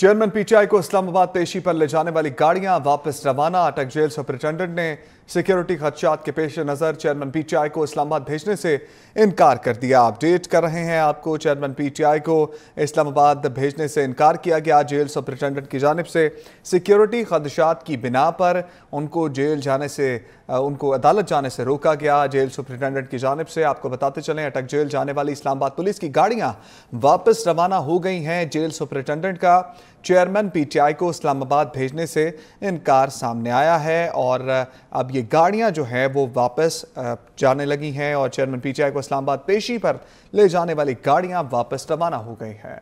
chairman PTI को इस्लामाबाद पेशी पर ले जाने वाली गाड़ियां वापस रवाना अटक जेल सुप्रिटेंडेंट ने सिक्योरिटी खदशात के पेश नज़र चेयरमैन पीटीआई को इस्लामाबाद भेजने से इनकार कर दिया अपडेट कर रहे हैं आपको चेयरमैन पीटीआई को इस्लामाबाद भेजने से इनकार किया गया जेल सुप्रिटेंडेंट की जानब से सिक्योरिटी खदशात की बिना पर उनको जेल जाने से उनको अदालत जाने से रोका गया जेल सुप्रिटेंडेंट की जानब से आपको बताते चलें अटक जेल जाने वाली इस्लामाबाद पुलिस की गाड़ियाँ वापस रवाना हो गई हैं जेल सुप्रिटेंडेंट का चेयरमैन पीटीआई को इस्लामाबाद भेजने से इनकार सामने आया है और अब ये गाड़ियां जो हैं वो वापस जाने लगी हैं और चेयरमैन पीटीआई को इस्लामाबाद पेशी पर ले जाने वाली गाड़ियां वापस रवाना हो गई हैं